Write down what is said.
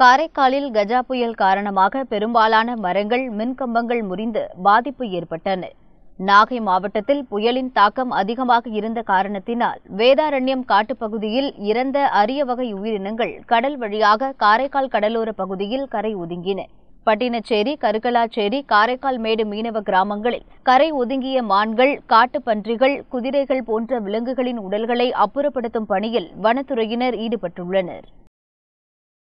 காரைக்காலில் கஜா புயல் காரணமாக பெரும்பாலான மரங்கள் மின்கம்பங்கள் முறிந்து பாதிப்பு ஏற்பட்டன நாகை மாவட்டத்தில் புயலின் தாக்கம் அதிகமாக இருந்த காரணத்தினால் வேதாரண்யம் காட்டுப்பகுதியில் இறந்த அரிய வகை உயிரினங்கள் கடல் வழியாக காரைக்கால் கடலோர பகுதியில் கரை ஒதுங்கின பட்டினச்சேரி கருக்கலாச்சேரி காரைக்கால் மேடு மீனவ கிராமங்களில் கரை ஒதுங்கிய மான்கள் காட்டுப்பன்றிகள் குதிரைகள் போன்ற விலங்குகளின் உடல்களை அப்புறப்படுத்தும் பணியில் வனத்துறையினர் ஈடுபட்டுள்ளனர்